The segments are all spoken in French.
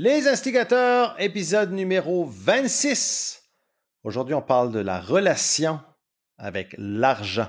Les instigateurs, épisode numéro 26. Aujourd'hui, on parle de la relation avec l'argent.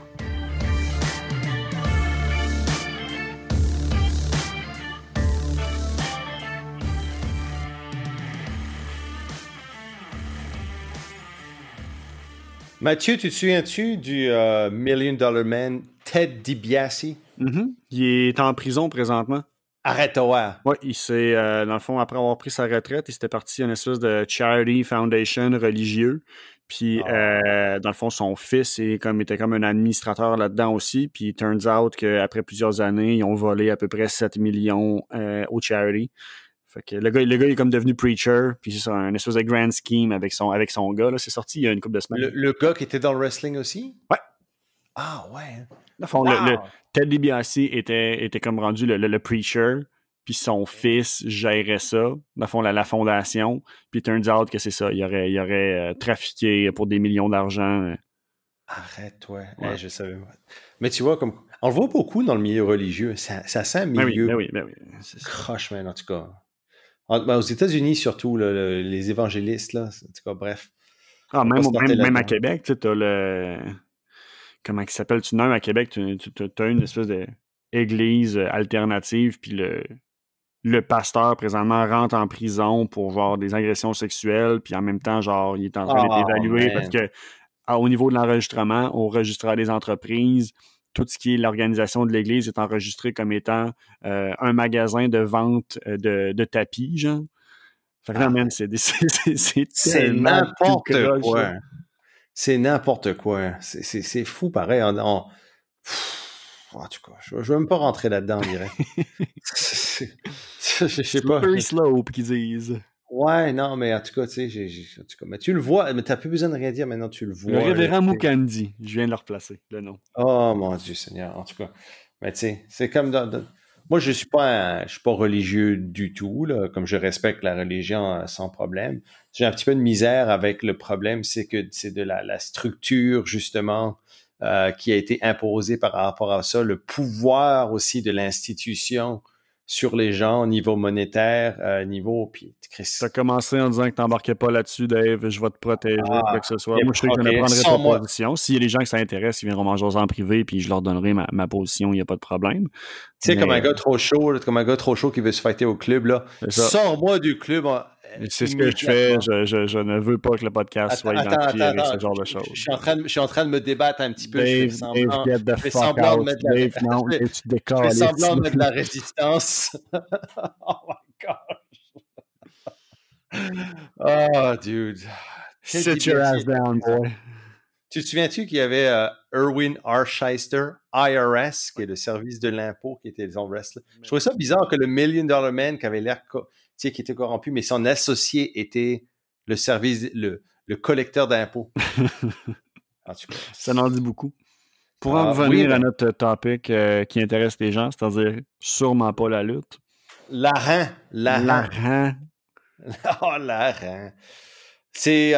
Mathieu, tu te souviens-tu du euh, Million Dollar Man Ted DiBiase? Mhm. Il est en prison présentement. Arrête-toi. Oui, il s'est, euh, dans le fond, après avoir pris sa retraite, il s'était parti à une espèce de charity foundation religieux. Puis, ah. euh, dans le fond, son fils était comme un administrateur là-dedans aussi. Puis, il turns out qu'après plusieurs années, ils ont volé à peu près 7 millions au charity le gars, le gars est comme devenu preacher, puis c'est un espèce de grand scheme avec son, avec son gars. C'est sorti il y a une couple de semaines. Le, gars qui était dans le wrestling aussi? Ouais. Ah ouais. Hein. fond, le, Ted DiBiase était, était comme rendu le, preacher, puis son fils gérait ça, fond, la, fondation, puis turns out que c'est ça. Il aurait, euh, trafiqué pour des millions d'argent. Euh. Arrête, toi. Eh, je savais. Mais tu vois, comme on le voit beaucoup dans le milieu religieux. Ça, ça sent ben milieu. Ben, ben Croche, en tout cas aux États-Unis surtout, les évangélistes, là, en tout cas, bref. Ah, même, à Québec, tu as le. Comment il s'appelle? Tu nommes à Québec, tu, as une espèce d'église euh, alternative, puis le, le pasteur présentement rentre en prison pour voir des agressions sexuelles, puis en même temps, genre, il est en train d'évaluer ah, parce que ah, au niveau de l'enregistrement, on registrera des entreprises, tout ce qui est l'organisation de l'Église est enregistré comme étant euh, un magasin de vente euh, de, tapis, genre. c'est, n'importe quoi. C'est n'importe quoi. C'est, fou, pareil. en tout cas, je ne veux même pas rentrer là-dedans, on dirait. je sais pas. slope, qu'ils disent. Ouais, non, mais en tout cas, tu sais, en mais tu le vois, mais plus besoin de rien dire maintenant, tu le vois. Le révérend Mukandi, je viens de le replacer, le nom. Oh mon Dieu Seigneur, en tout cas. Mais tu sais, c'est comme Moi, je suis pas, suis pas religieux du tout, comme je respecte la religion euh, sans problème. J'ai un petit peu de misère avec le problème, c'est que c'est de la, structure, justement, euh, qui a été imposée par rapport à ça, le pouvoir aussi de l'institution sur les gens au niveau monétaire, euh, niveau. Puis, Tu as commencé en disant que tu n'embarquais pas là-dessus, Dave, je vais te protéger, ah, quoi que ce soit. Moi, je sais que je ne prendrai pas position. S'il y a des gens qui s'intéressent, ils viendront manger en privé, puis je leur donnerai ma, position, il n'y a pas de problème. Tu sais, comme un gars trop chaud, comme un gars trop chaud qui veut se fêter au club, là. Sors-moi du club, c'est ce que je fais. Je, ne veux pas que le podcast soit identifié avec ce genre de choses. Je, suis en train de, me débattre un petit peu. Dave, fais semblant, Dave, get the fuck de Dave, la... non, tu décolles, je fais semblant de mettre la résistance. oh my gosh. Oh, dude. Sit your ass down, boy. Tu te souviens-tu qu'il y avait Irwin euh, Erwin R. IRS, qui est le service de l'impôt, qui était disons, wrestling Je trouvais ça bizarre que le Million Dollar Man, qui avait l'air qui était corrompu, mais son associé était le service, le, collecteur d'impôts. ça en dit beaucoup. Pour en ah, revenir à ben notre topic euh, qui intéresse les gens, c'est-à-dire sûrement pas la lutte. la rein Oh, euh, C'est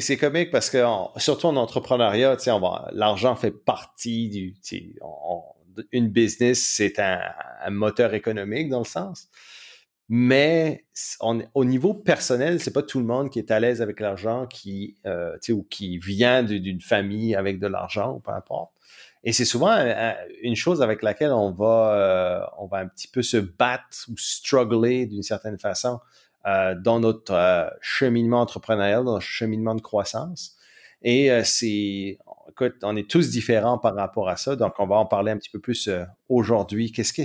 c'est comique parce que surtout en entrepreneuriat, l'argent fait partie du une business, c'est un, moteur économique dans le sens. Mais au niveau personnel, c'est pas tout le monde qui est à l'aise avec l'argent, qui euh, ou qui vient d'une famille avec de l'argent ou peu importe. Et c'est souvent une chose avec laquelle on va euh, on va un petit peu se battre ou struggler d'une certaine façon euh, dans notre cheminement entrepreneurial, dans notre cheminement de croissance. Et c'est écoute, on est tous différents par rapport à ça, donc on va en parler un petit peu plus aujourd'hui. Qu'est-ce que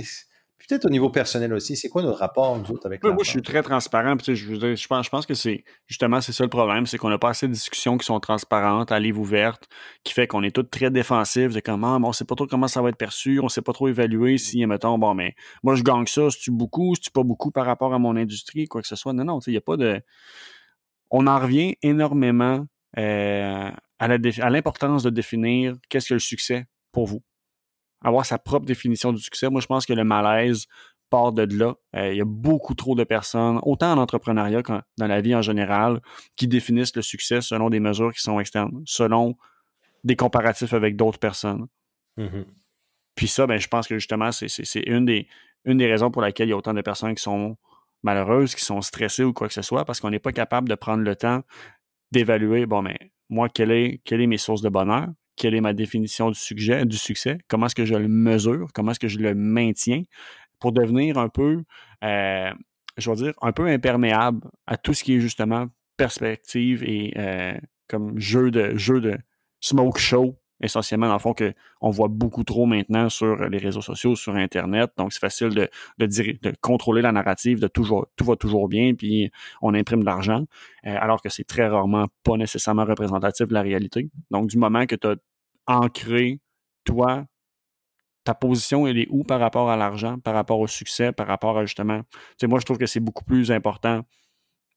peut-être au niveau personnel aussi, c'est quoi notre rapport, nous autres, avec Moi, je suis très transparent. je, pense, que c'est justement c'est ça le problème, c'est qu'on n'a pas assez de discussions qui sont transparentes, à livre ouverte, qui fait qu'on est tous très défensifs de comment, on ne sait pas trop comment ça va être perçu, on ne sait pas trop évaluer si, mm. mettons, bon, mais moi, je gagne ça, si tu beaucoup, si tu pas beaucoup par rapport à mon industrie, quoi que ce soit. Non, non, il n'y a pas de. On en revient énormément euh, à l'importance de définir qu'est-ce que le succès pour vous avoir sa propre définition du succès. Moi, je pense que le malaise part de là. Euh, il y a beaucoup trop de personnes, autant en entrepreneuriat que dans la vie en général, qui définissent le succès selon des mesures qui sont externes, selon des comparatifs avec d'autres personnes. Mm-hmm. Puis ça, ben, je pense que justement, c'est une des, une des raisons pour laquelle il y a autant de personnes qui sont malheureuses, qui sont stressées ou quoi que ce soit, parce qu'on n'est pas capable de prendre le temps d'évaluer, bon, mais ben, moi, quelle est, quelle est mes sources de bonheur? quelle est ma définition du, sujet, du succès, comment est-ce que je le mesure, comment est-ce que je le maintiens pour devenir un peu, euh, je vais dire, un peu imperméable à tout ce qui est justement perspective et euh, comme jeu de, jeu de smoke show essentiellement, dans le fond, qu'on voit beaucoup trop maintenant sur les réseaux sociaux, sur Internet. Donc, c'est facile de, de contrôler la narrative, de toujours, tout va toujours bien, puis on imprime de l'argent, euh, alors que c'est très rarement pas nécessairement représentatif de la réalité. Donc, du moment que tu as ancré, toi, ta position, elle est où par rapport à l'argent, par rapport au succès, par rapport à justement. Tu sais, moi, je trouve que c'est beaucoup plus important.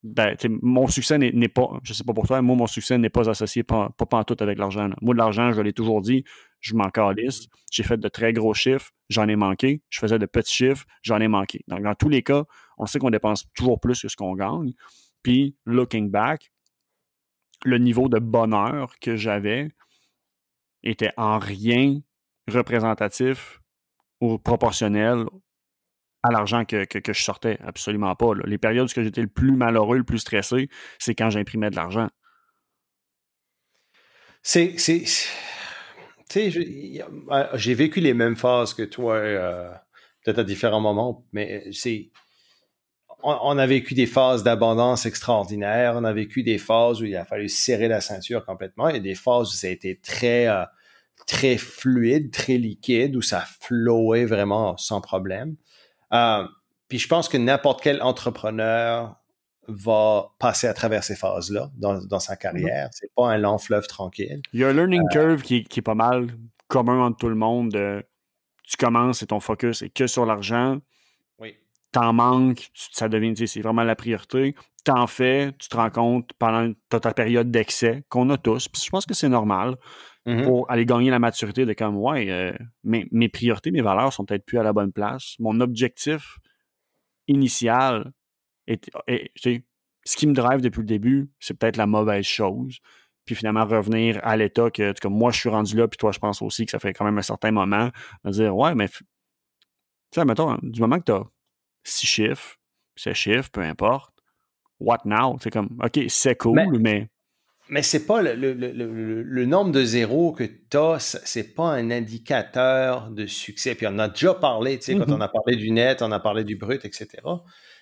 Ben, mon succès n'est pas, je sais pas pour toi, moi, mon succès n'est pas associé pas, pas tout avec l'argent. Moi, de l'argent, je l'ai toujours dit, je m'en calisse. Mm-hmm. J'ai fait de très gros chiffres, j'en ai manqué. Je faisais de petits chiffres, j'en ai manqué. Donc, dans tous les cas, on sait qu'on dépense toujours plus que ce qu'on gagne. Puis, looking back, le niveau de bonheur que j'avais, était en rien représentatif ou proportionnel à l'argent que, que, je sortais. Absolument pas. Les périodes où j'étais le plus malheureux, le plus stressé, c'est quand j'imprimais de l'argent. C'est. J'ai vécu les mêmes phases que toi, euh, peut-être à différents moments, mais c'est on, a vécu des phases d'abondance extraordinaire, on a vécu des phases où il a fallu serrer la ceinture complètement, et des phases où ça a été très, euh, très fluide, très liquide, où ça flowait vraiment sans problème. Euh, puis je pense que n'importe quel entrepreneur va passer à travers ces phases-là dans, sa carrière. Mm-hmm. C'est pas un long fleuve tranquille. Il y a un learning euh, curve qui, qui, est pas mal commun entre tout le monde. Tu commences et ton focus est que sur l'argent t'en manques, ça devient, c'est vraiment la priorité. T'en fais, tu te rends compte pendant ta, période d'excès qu'on a tous. Puis je pense que c'est normal mm-hmm. pour aller gagner la maturité de comme ouais, euh, mes, priorités, mes valeurs sont peut-être plus à la bonne place. Mon objectif initial est, ce qui me drive depuis le début, c'est peut-être la mauvaise chose. Puis finalement revenir à l'état que moi je suis rendu là, puis toi je pense aussi que ça fait quand même un certain moment, de dire ouais, mais tu sais, mettons, hein, du moment que tu six chiffres, sept chiffres, peu importe. What now? C'est comme, OK, c'est cool, mais. Mais, c'est pas le, nombre de zéros que tu as, c'est pas un indicateur de succès. Puis on a déjà parlé, tu sais, quand mm-hmm. on a parlé du net, on a parlé du brut, etc.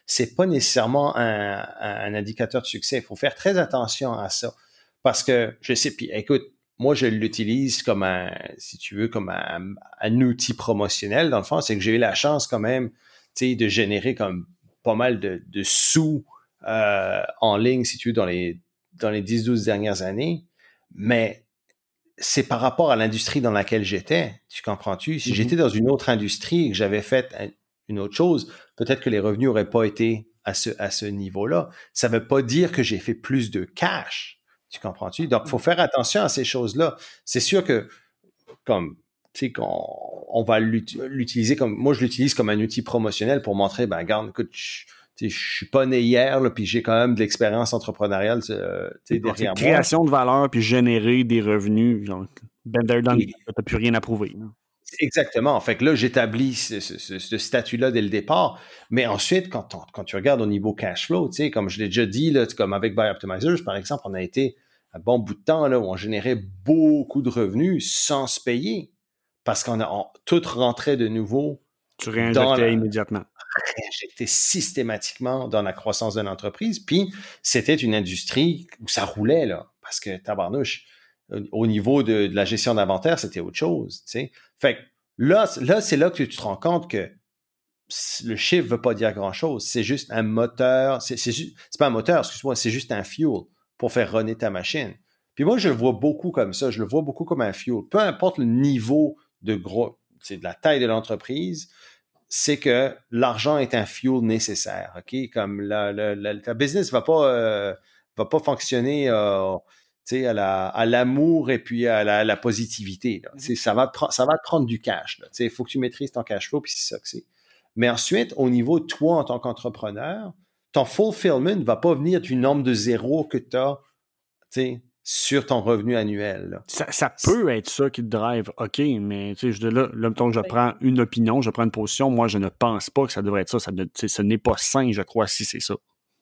C'est pas nécessairement un, indicateur de succès. Il faut faire très attention à ça. Parce que, je sais, puis écoute, moi, je l'utilise comme un, si tu veux, comme un outil promotionnel. Dans le fond, c'est que j'ai eu la chance quand même de générer comme pas mal de, sous euh, en ligne, si tu veux, dans les, dans les 10-12 dernières années. Mais c'est par rapport à l'industrie dans laquelle j'étais, tu comprends-tu? Si mhm. j'étais dans une autre industrie et que j'avais fait une autre chose, peut-être que les revenus n'auraient pas été à ce, à ce niveau-là. Ça ne veut pas dire que j'ai fait plus de cash. Tu comprends-tu? Donc, il faut mhm. faire attention à ces choses-là. C'est sûr que, comme qu'on va l'utiliser comme moi je l'utilise comme un outil promotionnel pour montrer ben garde écoute je suis pas né hier puis j'ai quand même de l'expérience entrepreneuriale derrière création de valeur puis générer des revenus Donc, Bender plus rien à prouver Exactement. Fait que là, j'établis ce, statut-là dès le départ. Mais ensuite, quand, tu regardes au niveau cash flow, tu sais, comme je l'ai déjà dit, comme avec Buy Optimizers, par exemple, on a été un bon bout de temps là, où on générait beaucoup de revenus sans se payer parce qu'on a tout rentré de nouveau. Tu réinjectais immédiatement. Réinjectais systématiquement dans la croissance d'une entreprise. Puis c'était une industrie où ça roulait, là, parce que tabarnouche, euh, au niveau de, la gestion d'inventaire, c'était autre chose. sais. Fait que là, là c'est là que tu te rends compte que le chiffre ne veut pas dire grand-chose. C'est juste un moteur. C'est pas un moteur, excuse-moi, c'est juste un fuel pour faire runner ta machine. Puis moi, je le vois beaucoup comme ça. Je le vois beaucoup comme un fuel. Peu importe le niveau de gros, c'est de la taille de l'entreprise, c'est que l'argent est un fuel nécessaire. OK? Comme la, business va pas, euh, va pas fonctionner euh, à, à l'amour et puis à la, positivité. Mm-hmm. Ça, va te, ça va prendre du cash. Il faut que tu maîtrises ton cash flow, puis c'est ça que c'est. Mais ensuite, au niveau de toi en tant qu'entrepreneur, ton fulfillment ne va pas venir du nombre de zéro que tu as sur ton revenu annuel. Ça, peut être ça qui te drive, OK, mais tu sais, je, là, là, mettons que je prends une opinion, je prends une position, moi, je ne pense pas que ça devrait être ça. ça ce n'est pas sain, je crois, si c'est ça.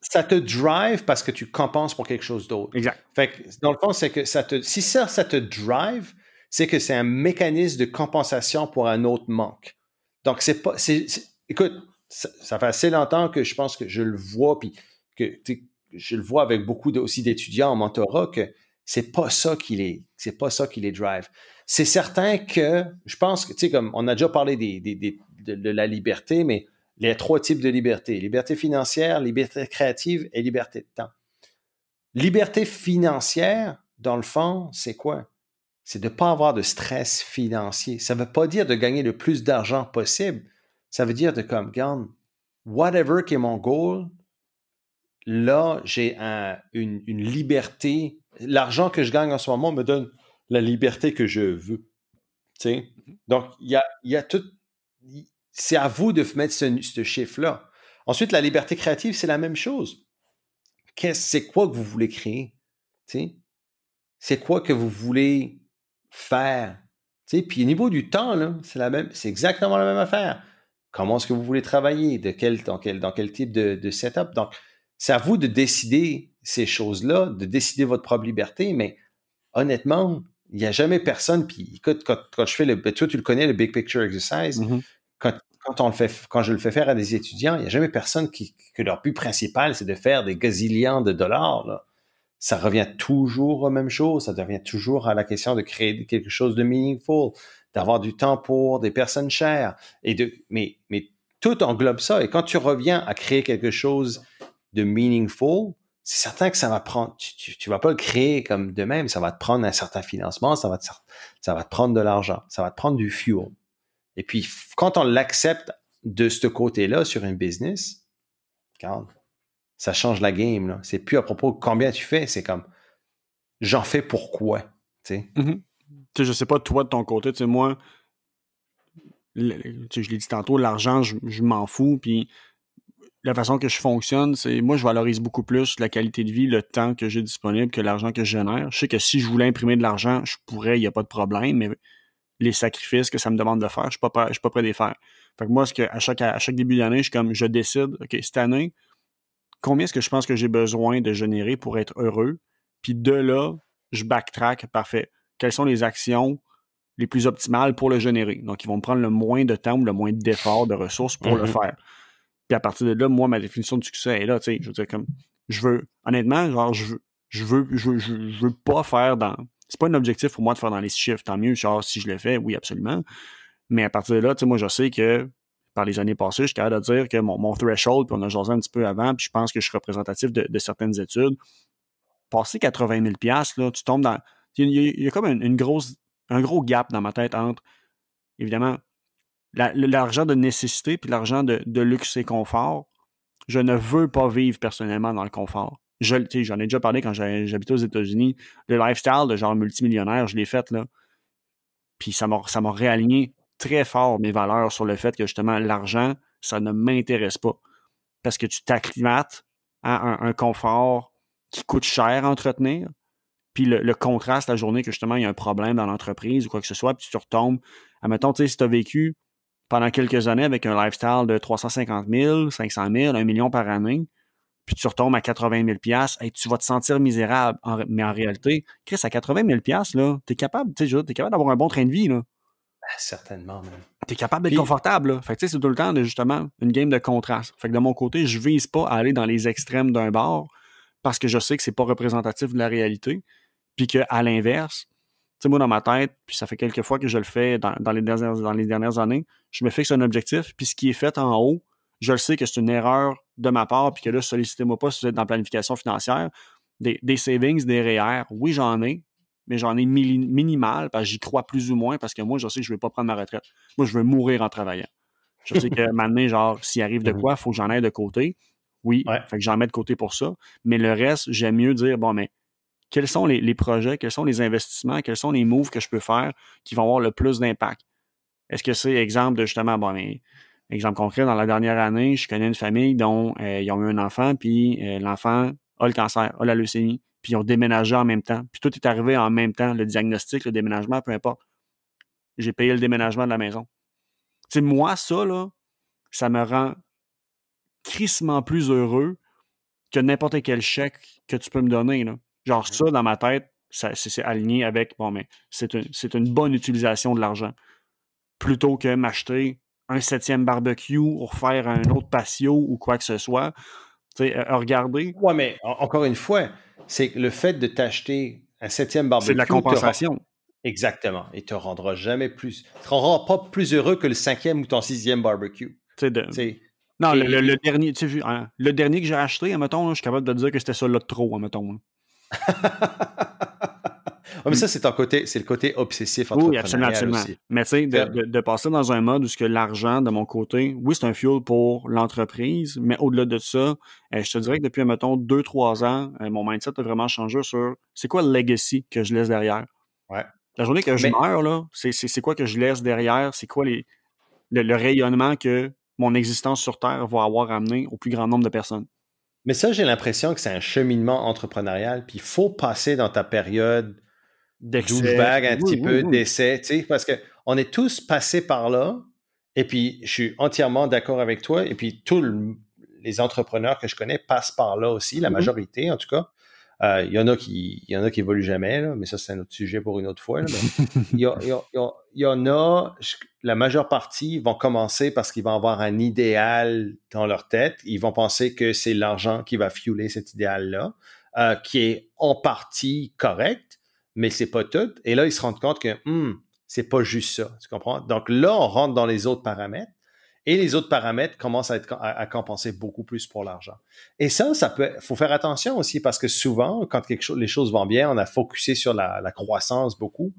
Ça te drive parce que tu compenses pour quelque chose d'autre. Exact. Fait que, dans le fond, c'est que ça te, si ça, ça te drive, c'est que c'est un mécanisme de compensation pour un autre manque. Donc, c'est pas. écoute, ça, fait assez longtemps que je pense que je le vois, puis que je le vois avec beaucoup aussi d'étudiants en mentorat, que c'est pas ça qui les, c'est pas ça qui les drive. C'est certain que, je pense que, tu sais, comme on a déjà parlé de, la liberté, mais les trois types de liberté liberté financière, liberté créative et liberté de temps. Liberté financière, dans le fond, c'est quoi? C'est de ne pas avoir de stress financier. Ça ne veut pas dire de gagner le plus d'argent possible. Ça veut dire de comme, whatever qui est mon goal, là, j'ai une, liberté l'argent que je gagne en ce moment me donne la liberté que je veux. Mhm. Donc, il y a, tout. C'est à vous de mettre ce, chiffre-là. Ensuite, la liberté créative, c'est la même chose. C'est quoi que vous voulez créer? C'est quoi que vous voulez faire? Puis au niveau du temps, c'est exactement la même affaire. Comment est-ce que vous voulez travailler? De dans, quel, type de setup? Donc, c'est à vous de décider ces choses-là, de décider votre propre liberté, mais honnêtement, il n'y a jamais personne. Puis écoute, quand, je fais le. Ben, toi, tu le connais, le Big Picture Exercise. Mm-hmm. quand, on le fait, quand je le fais faire à des étudiants, il n'y a jamais personne qui, que leur but principal, c'est de faire des gazillions de dollars. Ça revient toujours aux mêmes choses. Ça devient toujours à la question de créer quelque chose de meaningful, d'avoir du temps pour des personnes chères. Et de, mais, mais tout englobe ça. Et quand tu reviens à créer quelque chose de meaningful, c'est certain que ça va prendre, tu, ne vas pas le créer comme de même, ça va te prendre un certain financement, ça va te, ça va prendre de l'argent, ça va te prendre du fuel. Et puis, quand on l'accepte de ce côté-là sur une business, regarde, ça change la game. C'est plus à propos de combien tu fais, c'est comme j'en fais pourquoi. Tu sais, mm-hmm. je sais pas, toi de ton côté, tu moi, je l'ai dit tantôt, l'argent, je, je m'en fous, puis la façon que je fonctionne, c'est moi, je valorise beaucoup plus la qualité de vie, le temps que j'ai disponible que l'argent que je génère. Je sais que si je voulais imprimer de l'argent, je pourrais, il n'y a pas de problème, mais les sacrifices que ça me demande de faire, je ne suis, pas prêt, je pas prêt les faire. Fait que moi, à, chaque, début d'année, je comme, je décide, OK, cette année, combien est-ce que je pense que j'ai besoin de générer pour être heureux? Puis de là, je backtrack, parfait. Quelles sont les actions les plus optimales pour le générer? Donc, ils vont me prendre le moins de temps ou le moins d'efforts, de ressources pour le mm-hmm. faire. Puis à partir de là, moi, ma définition de succès est là, tu sais. Je veux dire, comme, je veux, honnêtement, genre, je veux, je veux, je, veux pas faire dans. C'est pas un objectif pour moi de faire dans les chiffres, tant mieux, genre, si je le fais, oui, absolument. Mais à partir de là, moi, je sais que par les années passées, je suis capable de dire que mon, mon threshold, puis on a jasé un petit peu avant, puis je pense que je suis représentatif de, certaines études. Passer 80 000 là, tu tombes dans. Il y, a comme une grosse, un gros gap dans ma tête entre, évidemment, l'argent de nécessité puis l'argent de, luxe et confort, je ne veux pas vivre personnellement dans le confort. J'en ai déjà parlé quand j'habitais aux États-Unis. Le lifestyle de genre multimillionnaire, je l'ai fait, là. Puis ça m'a réaligné très fort mes valeurs sur le fait que justement l'argent, ça ne m'intéresse pas. Parce que tu t'acclimates à un, confort qui coûte cher à entretenir. Puis le, contraste la journée que justement il y a un problème dans l'entreprise ou quoi que ce soit, puis tu retombes. Admettons, tu sais, si tu as vécu pendant quelques années avec un lifestyle de 350 000, 500 000, 1 million par année, puis tu retombes à 80 000 et tu vas te sentir misérable. mais en réalité, Chris, à 80 000 t'es capable, tu es capable d'avoir un bon train de vie, là. Ah, certainement, même. T'es capable d'être confortable, c'est tout le temps, justement, une game de contraste. Fait de mon côté, je vise pas à aller dans les extrêmes d'un bord parce que je sais que c'est pas représentatif de la réalité. Puis qu'à l'inverse, sais, moi, dans ma tête, puis ça fait quelques fois que je le fais dans, les dernières, dans les dernières années, je me fixe un objectif, puis ce qui est fait en haut, je le sais que c'est une erreur de ma part, puis que là, sollicitez-moi pas si vous êtes dans la planification financière. Des, savings, des REER, e oui, j'en ai, mais j'en ai minimal parce que j'y crois plus ou moins parce que moi, je sais que je ne vais pas prendre ma retraite. Moi, je veux mourir en travaillant. Je sais que maintenant, genre, s'il arrive de mm-hmm. quoi, il faut que j'en aille de côté. Oui, fait que j'en mets de côté pour ça. Mais le reste, j'aime mieux dire, bon, mais quels sont les, projets, quels sont les investissements, quels sont les moves que je peux faire qui vont avoir le plus d'impact. Est-ce que c'est exemple de justement, bon, mais, ben, exemple concret, dans la dernière année, je connais une famille dont euh, ils ont eu un enfant, puis euh, l'enfant a le cancer, a la leucémie, puis ils ont déménagé en même temps, puis tout est arrivé en même temps, le diagnostic, le déménagement, peu importe. J'ai payé le déménagement de la maison. Tu moi, ça, là, ça me rend crissement plus heureux que n'importe quel chèque que tu peux me donner, là. Genre, ça, dans ma tête, c'est aligné avec, bon, mais c'est une bonne utilisation de l'argent. Plutôt que m'acheter un septième barbecue ou faire un autre patio ou quoi que ce soit. Tu sais, euh, regarder. Ouais, mais encore une fois, c'est le fait de t'acheter un septième barbecue. C'est de la compensation. Exactement. Et te rendra jamais plus. Tu Te rendras pas plus heureux que le cinquième ou ton sixième barbecue. non, le, dernier, tu sais, hein, le dernier que j'ai acheté, admettons, je suis capable de dire que c'était ça l'autre trop, admettons. Hein mais ça, c'est côté, c'est le côté obsessif Oui, absolument, Mais tu sais, de, passer dans un mode où ce que l'argent, de mon côté, oui, c'est un fuel pour l'entreprise, mais au-delà de ça, euh, je te dirais que depuis, mettons, 2-3 ans, euh, mon mindset a vraiment changé sur c'est quoi le legacy que je laisse derrière. La journée que je meurs, là, c'est quoi que je laisse derrière, c'est quoi les, le, le rayonnement que mon existence sur Terre va avoir amené au plus grand nombre de personnes. Mais ça, j'ai l'impression que c'est un cheminement entrepreneurial. Puis il faut passer dans ta période douchebag un petit peu, d'essai, tu sais, parce qu'on est tous passés par là. Et puis, je suis entièrement d'accord avec toi. Et puis, tous les entrepreneurs que je connais passent par là aussi, la mm-hmm. majorité en tout cas. Euh, il y en a qui, il y en a qui évoluent jamais, mais ça, c'est un autre sujet pour une autre fois. il, y en a, la majeure partie vont commencer parce qu'ils vont avoir un idéal dans leur tête. Ils vont penser que c'est l'argent qui va fueler cet idéal-là, euh, qui est en partie correct, mais c'est pas tout. Et là, ils se rendent compte que, hmm, c'est pas juste ça. Tu comprends? Donc là, on rentre dans les autres paramètres. Et les autres paramètres commencent à, être, à, compenser beaucoup plus pour l'argent. Et ça, ça peut, faut faire attention aussi parce que souvent, quand quelque chose, les choses vont bien, on a focusé sur la, la croissance beaucoup.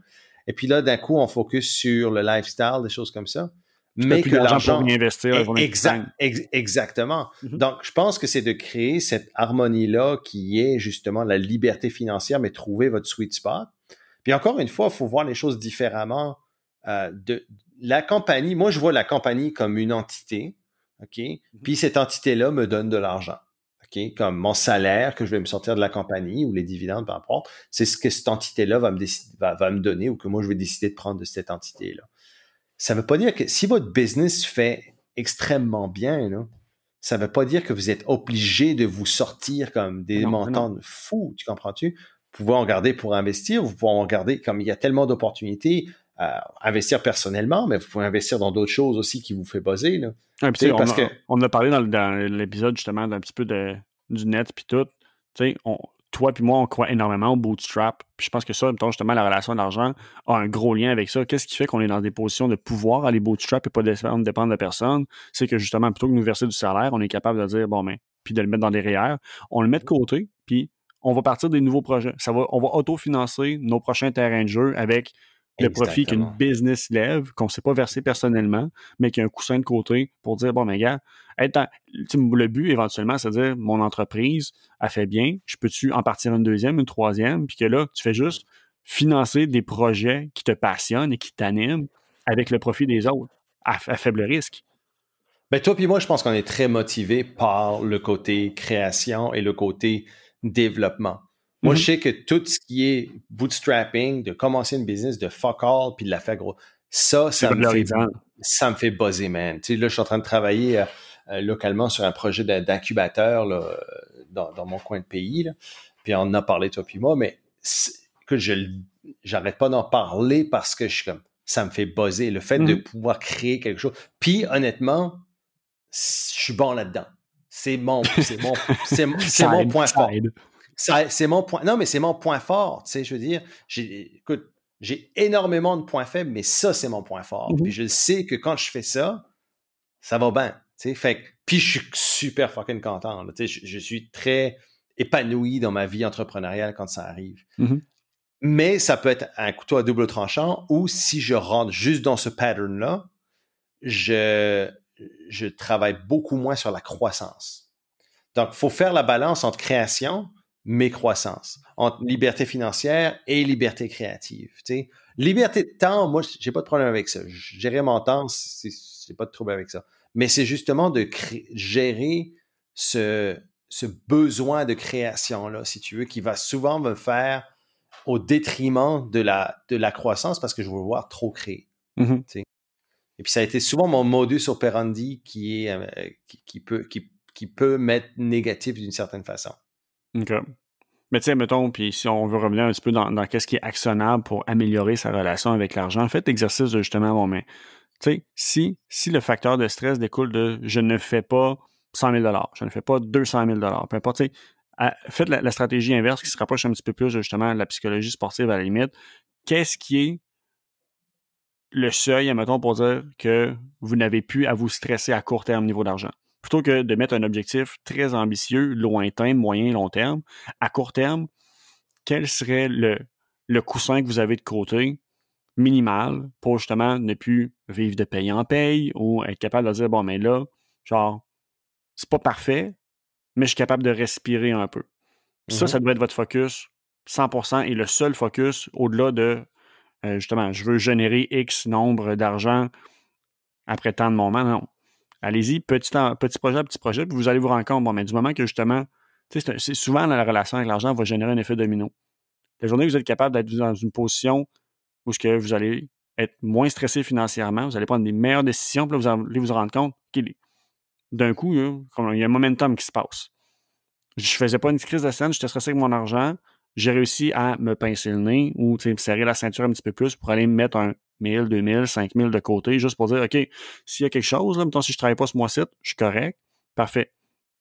Et puis là, d'un coup, on focus sur le lifestyle, des choses comme ça. mais que l'argent eh, pour investir. exactement. Mhm. Donc, je pense que c'est de créer cette harmonie-là qui est justement la liberté financière, mais trouver votre sweet spot. Puis encore une fois, il faut voir les choses différemment euh, de, la compagnie, moi, je vois la compagnie comme une entité, OK? Mm-hmm. Puis cette entité-là me donne de l'argent, OK? Comme mon salaire que je vais me sortir de la compagnie ou les dividendes, par importe, c'est ce que cette entité-là va, me donner ou que moi, je vais décider de prendre de cette entité-là. Ça ne veut pas dire que si votre business fait extrêmement bien, ça ne veut pas dire que vous êtes obligé de vous sortir comme des montants de fous, tu comprends-tu? Vous pouvez en garder pour investir, vous pouvez en garder comme il y a tellement d'opportunités, euh, investir personnellement, mais vous pouvez investir dans d'autres choses aussi qui vous fait buzzer. Là. on, parce a, que... on a parlé dans, l'épisode justement d'un petit peu du net puis tout. toi et moi, on croit énormément au bootstrap. je pense que ça, justement, la relation d'argent a un gros lien avec ça. Qu'est-ce qui fait qu'on est dans des positions de pouvoir aller bootstrap et pas dépendre de personne? C'est que justement, plutôt que nous verser du salaire, on est capable de dire, bon, mais, ben, puis de le mettre dans des REER, on le met de côté, puis on va partir des nouveaux projets. Ça va, on va autofinancer nos prochains terrains de jeu avec le profit qu'une business lève, qu'on ne sait pas verser personnellement, mais qui a un coussin de côté pour dire, bon, mais ben, gars, le but éventuellement, c'est de dire, mon entreprise, a fait bien, je peux-tu en partir une deuxième, une troisième, puis que là, tu fais juste financer des projets qui te passionnent et qui t'animent avec le profit des autres, à, faible risque. Ben toi puis moi, je pense qu'on est très motivé par le côté création et le côté développement. Moi, mm-hmm. je sais que tout ce qui est bootstrapping, de commencer une business, de fuck all, puis de la faire gros, ça, ça me, fait, ça me fait buzzer, man. Tu sais, là, je suis en train de travailler euh, euh, localement sur un projet d'incubateur euh, dans, mon coin de pays. Puis on en a parlé, toi puis moi, mais que je j'arrête pas d'en parler parce que je suis comme ça me fait buzzer. Le fait de mm-hmm. pouvoir créer quelque chose. Puis honnêtement, je suis bon là-dedans. C'est mon, c'est mon, c'est mon point fort c'est mon point. Non, mais c'est mon point fort. Tu sais, je veux dire, écoute, j'ai énormément de points faibles, mais ça, c'est mon point fort. Mhm. Puis je sais que quand je fais ça, ça va bien. Tu sais, fait puis je suis super fucking content. je, suis très épanoui dans ma vie entrepreneuriale quand ça arrive. Mhm. Mais ça peut être un couteau à double tranchant ou si je rentre juste dans ce pattern-là, je, je travaille beaucoup moins sur la croissance. Donc, il faut faire la balance entre création, mes croissances entre liberté financière et liberté créative. Liberté de temps, moi, j'ai pas de problème avec ça. Gérer mon temps, n'ai pas de trouble avec ça. Mais c'est justement de gérer ce, besoin de création-là, si tu veux, qui va souvent me faire au détriment de la, de la croissance parce que je veux voir trop créer. Mmh et puis ça a été souvent mon modus operandi qui, est, euh, qui, peut, qui, qui peut m'être négatif d'une certaine façon. OK. Mais tu sais, mettons, puis si on veut revenir un petit peu dans, qu'est-ce qui est actionnable pour améliorer sa relation avec l'argent, faites l'exercice de justement, bon, mais tu sais, si, si le facteur de stress découle de je ne fais pas 100 000 je ne fais pas 200 000 peu importe, tu sais, faites la, stratégie inverse qui se rapproche un petit peu plus justement de la psychologie sportive à la limite. Qu'est-ce qui est le seuil, mettons, pour dire que vous n'avez plus à vous stresser à court terme niveau d'argent? plutôt que de mettre un objectif très ambitieux, lointain, moyen, long terme, à court terme, quel serait le, coussin que vous avez de côté minimal pour justement ne plus vivre de paye en paye ou être capable de dire, bon, mais là, genre, c'est pas parfait, mais je suis capable de respirer un peu. Mmh ça, ça doit être votre focus 100% et le seul focus au-delà de, euh, justement, je veux générer X nombre d'argent après tant de moments. Non, allez-y, petit, petit projet, petit projet, puis vous allez vous rendre compte, bon, mais du moment que justement, c'est souvent dans la relation avec l'argent va générer un effet domino. La journée que vous êtes capable d'être dans une position où ce que vous allez être moins stressé financièrement, vous allez prendre des meilleures décisions, puis là, vous allez vous rendre compte qu'il est, d'un coup, hein, il y a un momentum qui se passe. Je faisais pas une crise de scène, j'étais stressé avec mon argent, j'ai réussi à me pincer le nez ou serrer la ceinture un petit peu plus pour aller me mettre un 1000, 2000, 5000 de côté, juste pour dire, OK, s'il y a quelque chose, là, si je ne travaille pas ce mois-ci, je suis correct, parfait.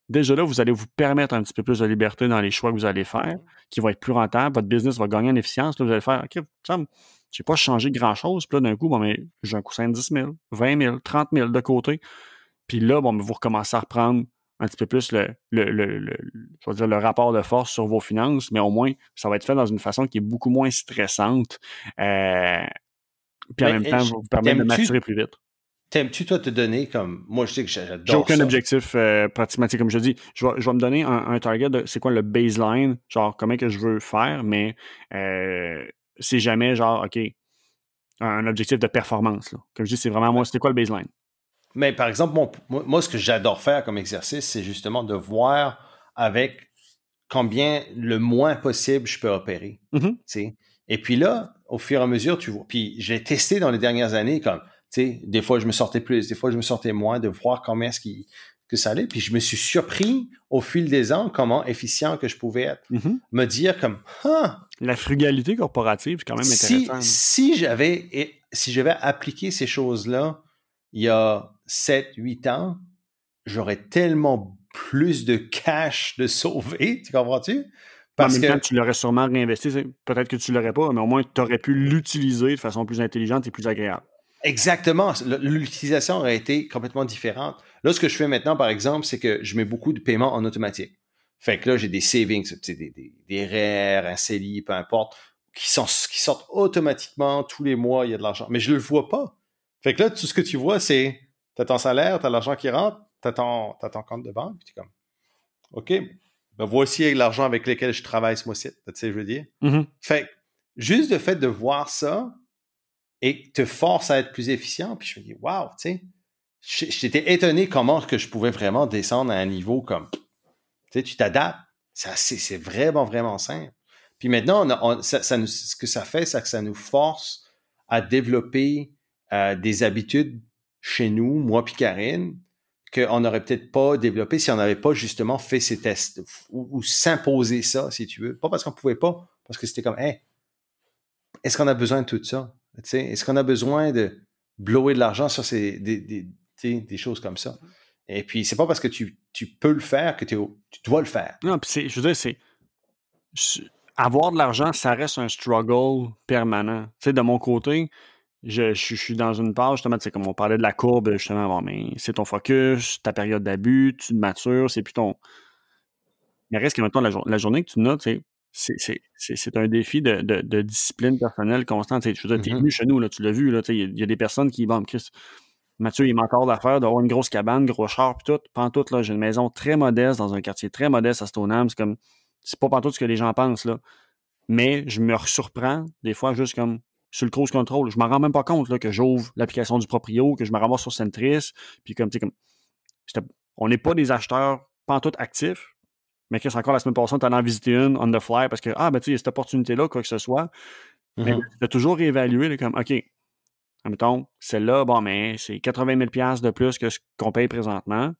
Déjà là, vous allez vous permettre un petit peu plus de liberté dans les choix que vous allez faire, qui va être plus rentable. votre business va gagner en efficience. vous allez faire, OK, je n'ai pas changé grand-chose, puis là, d'un coup, bon, mais j'ai un coussin de 10 000, 20 000, 30 000 de côté. Puis là, bon, vous recommencez à reprendre un petit peu plus le, le, rapport de force sur vos finances, mais au moins, ça va être fait dans une façon qui est beaucoup moins stressante. Euh, puis en même eh, temps, vous permet de maturer plus vite. T'aimes-tu, toi, te donner comme. Moi, je sais que j'adore. J'ai aucun objectif euh, pragmatique Comme je dis, je vais, me donner un, target de c'est quoi le baseline, genre comment que je veux faire, mais euh, c'est jamais genre, OK, un objectif de performance. Comme je dis, c'est vraiment moi, c'était quoi le baseline? Mais par exemple, moi, ce que j'adore faire comme exercice, c'est justement de voir avec combien le moins possible je peux opérer. Mm-hmm. Et puis là, au fur et à mesure, tu vois. Puis j'ai testé dans les dernières années, comme, tu sais, des fois je me sortais plus, des fois je me sortais moins, de voir comment est-ce que ça allait. Puis je me suis surpris au fil des ans comment efficient que je pouvais être. Mm-hmm. Me dire comme, ah, La frugalité corporative, c'est quand même intéressant. Si, hein. si j'avais si j'avais appliqué ces choses-là il y a 7, 8 ans, j'aurais tellement plus de cash de sauvé, tu comprends-tu? Parce que tu l'aurais sûrement réinvesti, peut-être que tu l'aurais pas, mais au moins tu aurais pu l'utiliser de façon plus intelligente et plus agréable. Exactement, l'utilisation aurait été complètement différente. Là, ce que je fais maintenant, par exemple, c'est que je mets beaucoup de paiements en automatique. Fait que là, j'ai des savings, des, des, des RER, un CELI, peu importe, qui, qui sortent automatiquement tous les mois, il y a de l'argent. Mais je ne le vois pas. Fait que là, tout ce que tu vois, c'est T'as ton salaire, tu as l'argent qui rentre, t'as ton compte de banque, puis tu comme, OK, ben voici l'argent avec lequel je travaille ce mois-ci. Tu sais, je veux dire. Mm-hmm. Fait juste le fait de voir ça et te force à être plus efficient, puis je me dis, waouh, tu sais, j'étais étonné comment que je pouvais vraiment descendre à un niveau comme, tu sais, tu t'adaptes. C'est vraiment, vraiment simple. Puis maintenant, ça, ce que ça fait, c'est que ça nous force à développer euh, des habitudes chez nous, moi puis Karine, qu'on n'aurait peut-être pas développé si on n'avait pas justement fait ces tests ou, s'imposer ça, si tu veux. Pas parce qu'on ne pouvait pas, parce que c'était comme, est-ce qu'on a besoin de tout ça? Est-ce qu'on a besoin de blower de l'argent sur ces, des, choses comme ça? Et puis, c'est pas parce que tu, peux le faire que tu dois le faire. Non, puis je veux dire, c'est. Avoir de l'argent, ça reste un struggle permanent. Tu sais, de mon côté, je, suis dans une page, justement, tu sais, comme on parlait de la courbe, justement, avant mais c'est ton focus, ta période d'abus, tu te matures, c'est plus ton. Mais reste que, maintenant la, journée que tu notes, c'est un défi de, de, discipline personnelle constante. Tu es mm-hmm. venu chez nous, tu l'as vu, il y, a des personnes qui, bon, Chris, Mathieu, il m'a encore d'affaires d'avoir une grosse cabane, gros char, puis tout. Pantoute, là, j'ai une maison très modeste dans un quartier très modeste à Stoneham. C'est comme, c'est pas pantoute ce que les gens pensent, là. Mais je me surprends, des fois, juste comme, sur le cross control. Je ne m'en rends même pas compte que j'ouvre l'application du proprio, que je me ramasse sur Centris, puis comme, comme, on n'est pas des acheteurs pantoute actifs, mais que c'est encore la semaine passée, tu en as visité une on the fly parce que, ah, ben, tu sais, il y a cette opportunité-là, quoi que ce soit. Mais mm-hmm. tu as toujours réévaluer, comme, OK, admettons, celle-là, bon, mais ben, c'est 80 000 de plus que ce qu'on paye présentement.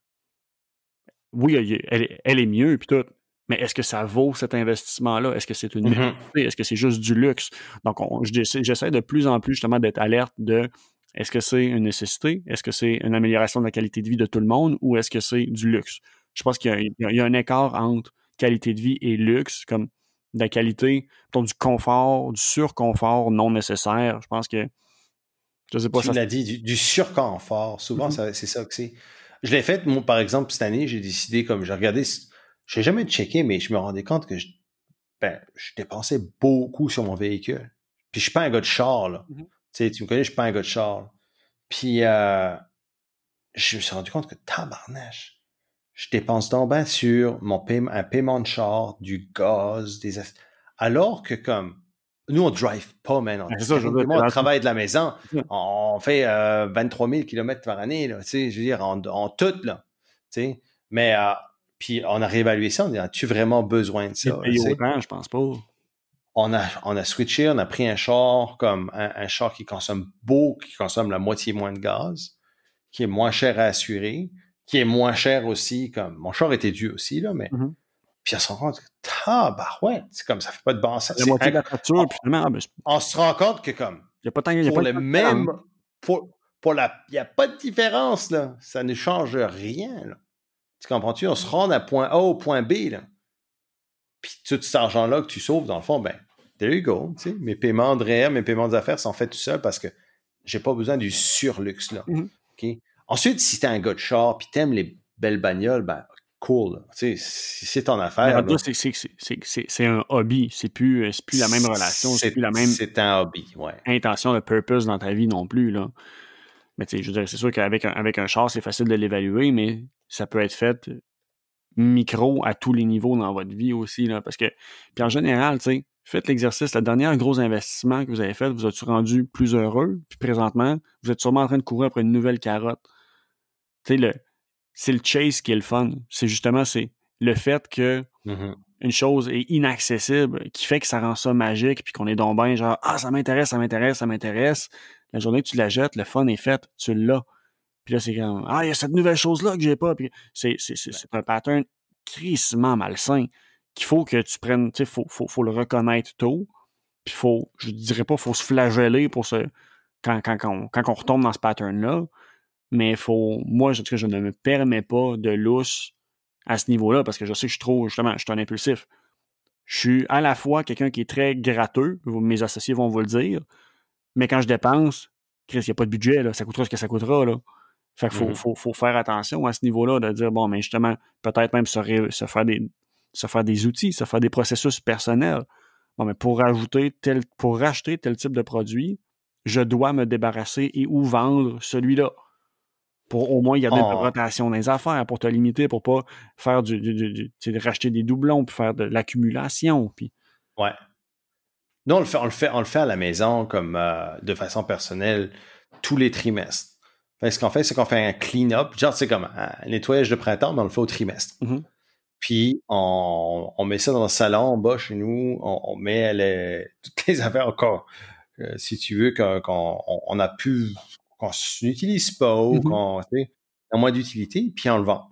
Oui, elle, elle est mieux, puis tout mais est-ce que ça vaut cet investissement-là? Est-ce que c'est une nécessité? Mm-hmm. Est-ce que c'est juste du luxe? Donc, j'essaie de plus en plus justement d'être alerte de est-ce que c'est une nécessité? Est-ce que c'est une amélioration de la qualité de vie de tout le monde ou est-ce que c'est du luxe? Je pense qu'il y, a un écart entre qualité de vie et luxe, comme la qualité, donc du confort, du surconfort non nécessaire. Je pense que. Je sais pas. Tu l'as dit, du, surconfort. Souvent, mm-hmm. c'est ça que c'est. Je l'ai fait, moi, par exemple, cette année, j'ai décidé, comme j'ai regardé je jamais checké, mais je me rendais compte que je, ben, dépensais beaucoup sur mon véhicule. Puis je suis pas un gars de char, là. Mmh tu me connais, je suis pas un gars de char. Puis euh, je me suis rendu compte que tabarnache, je dépense donc ben sur mon paiement, un paiement de char, du gaz, des... Alors que comme nous, on drive pas maintenant. On, ah, travaille de la maison. On fait 23 000 km par année. je veux dire, en, tout. Là, Mais euh, puis on a réévalué ça, on dit, as-tu vraiment besoin de ça? je pense pas. On a, on a switché, on a pris un char comme un, char qui consomme beau, qui consomme la moitié moins de gaz, qui est moins cher à assurer, qui est moins cher aussi, comme mon char était dû aussi, là, mais mm-hmm. Puis on se rend compte que, bah ouais, c'est comme ça fait pas de bon sens. La On, se rend compte que, comme, même, pour, il n'y a pas de différence, là. Ça ne change rien, là. Tu comprends-tu? On se mm. rend à point A au point B. Là. Puis tout cet argent-là que tu sauves, dans le fond, ben, there you go. Mes paiements de réel, mes paiements d'affaires sont faits tout seuls parce que j'ai pas besoin du surluxe. Là. Mm-hmm. Ensuite, si tu es un gars de char puis t'aimes les belles bagnoles, ben, cool. Si c'est ton affaire. C'est un hobby. C'est plus, euh, plus la même relation. C'est plus la même. C'est un hobby, ouais. Intention, le purpose dans ta vie non plus. Là je veux dire, c'est sûr qu'avec un, avec un char, c'est facile de l'évaluer, mais ça peut être fait micro à tous les niveaux dans votre vie aussi. Là, parce que, puis en général, faites l'exercice. Le dernier gros investissement que vous avez fait, vous êtes rendu plus heureux. Puis présentement, vous êtes sûrement en train de courir après une nouvelle carotte. Tu c'est le chase qui est le fun. C'est justement c'est le fait que mm-hmm. une chose est inaccessible qui fait que ça rend ça magique puis qu'on est donc bien genre ah ça m'intéresse, ça m'intéresse, ça m'intéresse. La journée que tu la jettes, le fun est fait, tu l'as. Puis là, c'est comme Ah, il y a cette nouvelle chose-là que j'ai pas. c'est, un pattern crissement malsain qu'il faut que tu prennes, tu sais, faut, faut, le reconnaître tôt. Puis faut, je dirais pas, faut se flageller pour Quand, on, retombe dans ce pattern-là. Mais faut. Moi, je ne me permets pas de lousse à ce niveau-là parce que je sais que je suis trop, justement, je suis un impulsif. Je suis à la fois quelqu'un qui est très gratteux, mes associés vont vous le dire, mais quand je dépense, Chris, il n'y a pas de budget, là, ça coûtera ce que ça coûtera. Là. Mm-hmm. faut, faire attention à ce niveau-là, de dire, bon, mais justement, peut-être même se, se, faire des, se faire des outils, se faire des processus personnels. mais pour ajouter tel, pour racheter tel type de produit, je dois me débarrasser et ou vendre celui-là. Pour au moins garder oh. une rotation des affaires, pour te limiter, pour pas faire du, racheter des doublons, puis faire de l'accumulation. Puis... Ouais. Nous, on le fait, le fait, le à la maison comme euh, de façon personnelle tous les trimestres. ce qu'on fait, c'est qu'on fait un clean-up, genre c'est comme un nettoyage de printemps, mais on le fait au trimestre. Mm-hmm. Puis on, met ça dans le salon on bas chez nous, on, met les, toutes les affaires encore. Euh, si tu veux qu'on on, a pu qu'on n'utilise pas mm-hmm. qu'on a moins d'utilité, puis on le vend.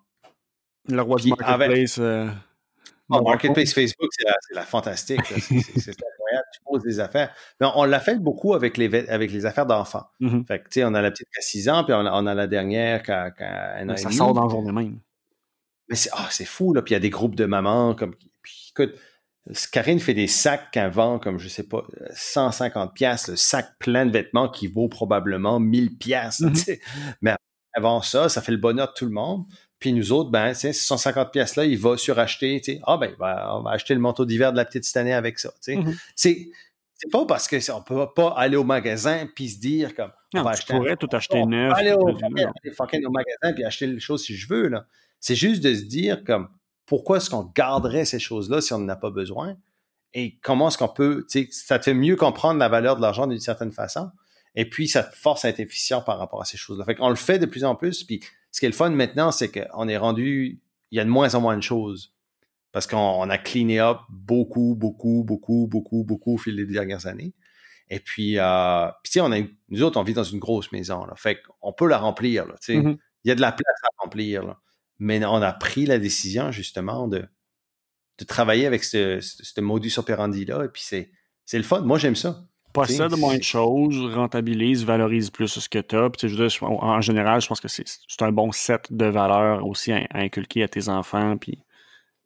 Le roi du marketplace. Euh, Avec, ah, marketplace Facebook, c'est la, fantastique. C'est tu poses des affaires. Mais on, l'a fait beaucoup avec les, avec les affaires d'enfants. Mm-hmm. Fait que, tu sais, on a la petite qui a 6 ans, puis on a, la dernière qui a, Ça sort dans la journée même. Mais c'est ah, fou, Puis il y a des groupes de mamans. Comme, écoute, Karine fait des sacs qu'elle vend comme, je sais pas, 150 pièces le sac plein de vêtements qui vaut probablement 1000 pièces. Mm-hmm. Mais avant ça, ça fait le bonheur de tout le monde. Puis nous autres, ben, ces 150 pièces là, il va suracheter, tu sais, ah ben, on va acheter le manteau d'hiver de la petite année avec ça, tu sais. Mm-hmm. C'est c'est pas parce qu'on on peut pas aller au magasin puis se dire comme on va acheter pourrais tout acheter neuf. Aller au, au magasin puis acheter les choses si je veux là. C'est juste de se dire comme pourquoi est-ce qu'on garderait ces choses-là si on n'en a pas besoin et comment est-ce qu'on peut, tu sais, ça te fait mieux comprendre la valeur de l'argent d'une certaine façon. Et puis, ça te force à être efficient par rapport à ces choses-là. Fait qu'on le fait de plus en plus. Puis, ce qui est le fun maintenant, c'est qu'on est rendu, il y a de moins en moins de choses. Parce qu'on a cleané up beaucoup, beaucoup, beaucoup, beaucoup, beaucoup au fil des dernières années. Et puis, euh, puis on a, nous autres, on vit dans une grosse maison. Là, fait qu'on peut la remplir. Mm-hmm. Il y a de la place à remplir. Mais on a pris la décision, justement, de, de travailler avec ce, modus operandi-là. Et puis, c'est le fun. Moi, j'aime ça possède moins de choses, rentabilise, valorise plus ce que tu as. en général, je pense que c'est un bon set de valeurs aussi à, inculquer à tes enfants puis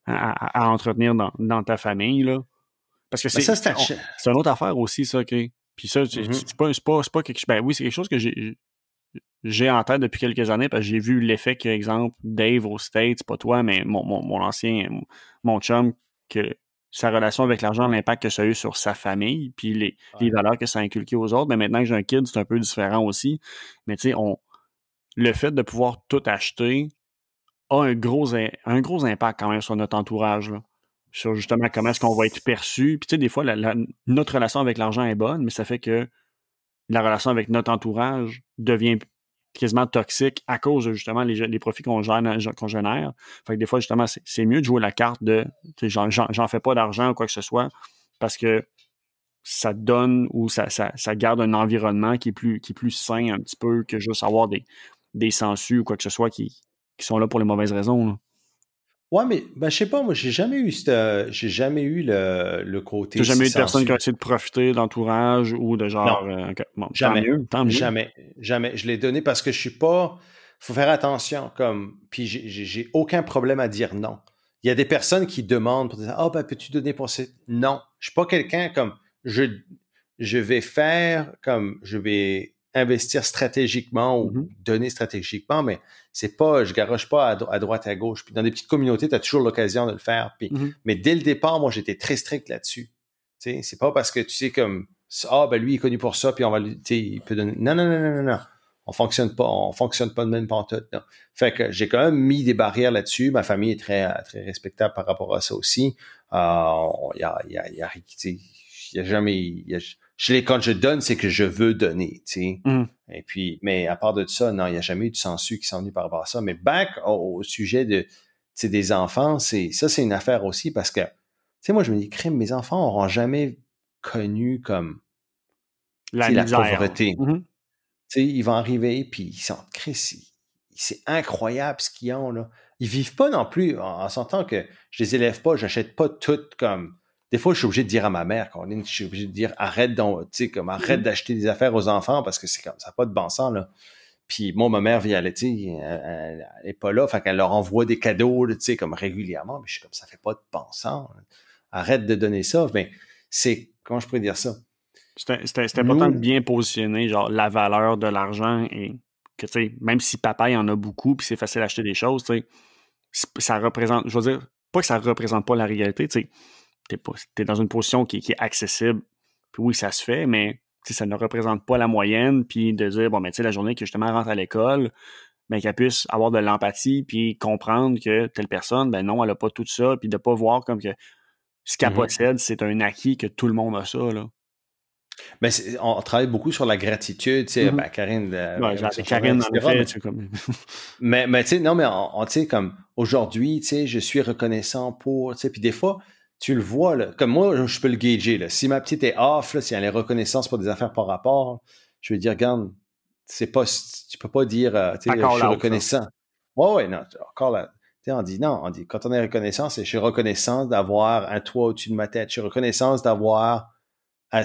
à, entretenir dans, ta famille. Là. Parce que ben, c'est c'est une autre affaire aussi, ça. Puis ça, mm-hmm. c'est pas, pas quelque chose. Ben oui, c'est quelque chose que j'ai j'ai en tête depuis quelques années parce que j'ai vu l'effet par exemple, Dave au States, pas toi, mais mon, mon ancien, mon chum, que, sa relation avec l'argent, l'impact que ça a eu sur sa famille, puis les, valeurs que ça a inculquées aux autres. Mais maintenant que j'ai un kid, c'est un peu différent aussi. Mais tu sais, le fait de pouvoir tout acheter a un gros, un gros impact quand même sur notre entourage. sur justement comment est-ce qu'on va être perçu. Puis tu sais, des fois, notre relation avec l'argent est bonne, mais ça fait que la relation avec notre entourage devient quasiment toxique à cause justement les, les profits qu'on génère, Fait que des fois, justement, c'est mieux de jouer la carte de j'en fais pas d'argent ou quoi que ce soit parce que ça donne ou ça, garde un environnement qui est, plus, qui plus sain un petit peu que juste avoir des, des census ou quoi que ce soit qui, qui sont là pour les mauvaises raisons. Ouais, mais je ben, je sais pas, moi, j'ai jamais eu euh, j'ai jamais eu le, le côté. n'as jamais eu de personne qui a essayé de profiter d'entourage ou de genre. Euh, jamais, tant mieux, jamais, jamais. Je l'ai donné parce que je suis pas. Faut faire attention, comme. Puis j'ai aucun problème à dire non. Il y a des personnes qui demandent pour dire, ah oh, ben peux-tu donner pour ça? Non, je suis pas quelqu'un comme je je vais faire comme je vais investir stratégiquement ou mm-hmm. donner stratégiquement, mais c'est pas, je garoche pas à, droite, à gauche. Puis dans des petites communautés, tu as toujours l'occasion de le faire. Puis, mm-hmm. Mais dès le départ, moi, j'étais très strict là-dessus. C'est pas parce que tu sais comme Ah ben lui il est connu pour ça, puis on va lui. Il peut donner. Non, non, non, non, non, non. On fonctionne pas, on fonctionne pas de même pantoute. Fait que j'ai quand même mis des barrières là-dessus. Ma famille est très, très respectable par rapport à ça aussi. Euh, il y a, y a, y a, y a jamais. Y quand je donne, c'est que je veux donner, mm. Et puis, mais à part de ça, non, il n'y a jamais eu de sensu qui sont venus par rapport à ça. Mais back au, sujet de, des enfants, c'est, ça, c'est une affaire aussi parce que, tu sais, moi, je me dis, crime, mes enfants n'auront jamais connu comme la, pauvreté. Mm-hmm. Tu sais, ils vont arriver, puis ils sont, c'est incroyable ce qu'ils ont, là. Ils vivent pas non plus, en, sentant que je les élève pas, j'achète pas toutes comme des fois, je suis obligé de dire à ma mère, je suis obligé de dire arrête donc, tu comme arrête mm-hmm. d'acheter des affaires aux enfants parce que c'est comme ça n'a pas de bon sens, là. Puis moi, ma mère vient elle, elle, elle est pas là, fait qu'elle leur envoie des cadeaux, tu comme régulièrement. Mais je suis comme ça fait pas de bon sens. Arrête de donner ça. Mais c'est comment je pourrais dire ça? C'est important de bien positionner genre la valeur de l'argent et que tu sais, même si papa il en a beaucoup puis c'est facile d'acheter des choses, tu ça représente, je veux dire, pas que ça représente pas la réalité, tu sais t'es, dans une position qui, est accessible. Puis oui, ça se fait, mais ça ne représente pas la moyenne. Puis de dire, bon, mais ben, tu sais, la journée que justement rentre à l'école, mais ben, qu'elle puisse avoir de l'empathie puis comprendre que telle personne, ben non, elle n'a pas tout ça, puis de ne pas voir comme que ce qu'elle mm-hmm. possède, c'est un acquis que tout le monde a ça. Là. Mais ben, on travaille beaucoup sur la gratitude, tu sais, mm-hmm. Karine. Karine, mais, tu sais, non, mais on, tu sais, comme aujourd'hui, tu sais, je suis reconnaissant pour, tu sais, puis des fois, tu le vois, comme moi, je peux le gager. Là. Si ma petite est off, si elle est reconnaissance pour des affaires par rapport, je veux dire, regarde, c'est pas, tu peux pas dire, euh, je suis reconnaissant. Oui, ouais, non, encore là. on dit non, on dit quand on est reconnaissant, c'est je suis reconnaissant d'avoir un toit au-dessus de ma tête. Je suis reconnaissant d'avoir à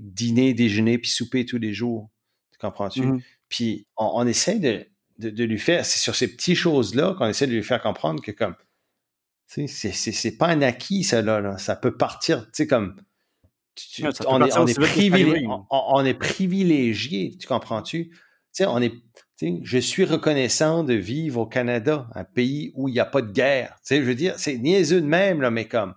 dîner, déjeuner, puis souper tous les jours. Tu comprends-tu? Mmh puis on, on, essaie de lui faire, c'est sur ces petites choses-là qu'on essaie de lui faire comprendre que comme c'est pas un acquis, ça, là. Ça peut partir, tu sais, comme... on, est, privilégié, tu comprends-tu? on est, je suis reconnaissant de vivre au Canada, un pays où il n'y a pas de guerre. je veux dire, c'est niaiseux de même, là, mais comme,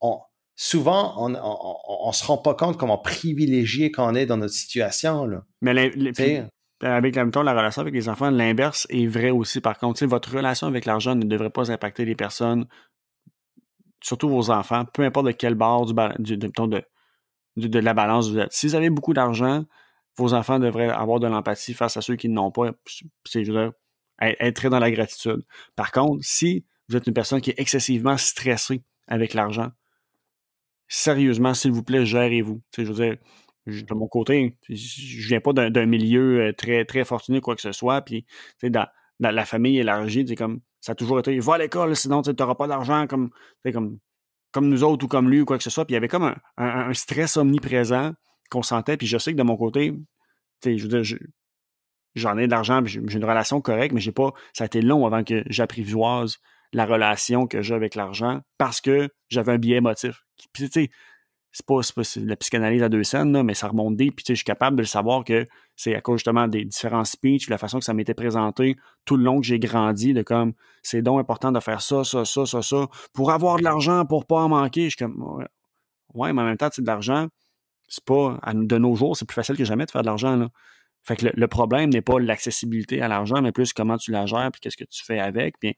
on, souvent, on ne se rend pas compte comment privilégié qu'on est dans notre situation. Mais les, euh, avec la, la relation avec les enfants, l'inverse est vrai aussi. Par contre, votre relation avec l'argent ne devrait pas impacter les personnes, surtout vos enfants, peu importe de quelle barre du, de, de, la balance vous êtes. Si vous avez beaucoup d'argent, vos enfants devraient avoir de l'empathie face à ceux qui n'ont pas. C'est, à dire, être très dans la gratitude. Par contre, si vous êtes une personne qui est excessivement stressée avec l'argent, sérieusement, s'il vous plaît, gérez-vous. Je veux dire, de mon côté, je viens pas d'un milieu euh, très, très fortuné, quoi que ce soit. Puis, dans, dans, la famille élargie, c'est comme ça a toujours été va à l'école, sinon tu n'auras pas d'argent comme, comme, comme nous autres ou comme lui ou quoi que ce soit. Puis il y avait comme un, stress omniprésent qu'on sentait. Puis je sais que de mon côté, je veux dire, j'en ai de l'argent, j'ai une relation correcte, mais j'ai pas. Ça a été long avant que j'apprivoise la relation que j'ai avec l'argent parce que j'avais un biais motif. Puis, tu sais, c'est pas, la psychanalyse à deux scènes, mais ça remonte tu puis je suis capable de le savoir que c'est à cause justement des différents speeches, la façon que ça m'était présenté tout le long que j'ai grandi, de comme c'est donc important de faire ça, ça, ça, ça, ça, pour avoir de l'argent, pour pas en manquer. Je suis comme ouais, mais en même temps, c'est de l'argent, c'est pas de nos jours, c'est plus facile que jamais de faire de l'argent. là. Fait que le, le problème n'est pas l'accessibilité à l'argent, mais plus comment tu la gères, puis qu'est-ce que tu fais avec, puis